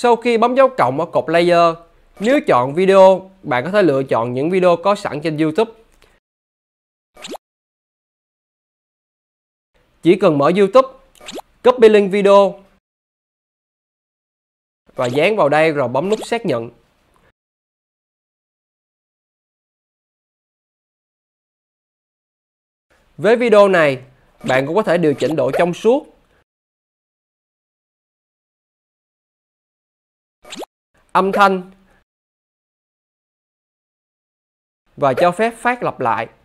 Sau khi bấm dấu cộng ở cột layer, nếu chọn video, bạn có thể lựa chọn những video có sẵn trên YouTube. Chỉ cần mở YouTube, copy link video và dán vào đây rồi bấm nút xác nhận. Với video này, bạn cũng có thể điều chỉnh độ trong suốt âm thanh và cho phép phát lặp lại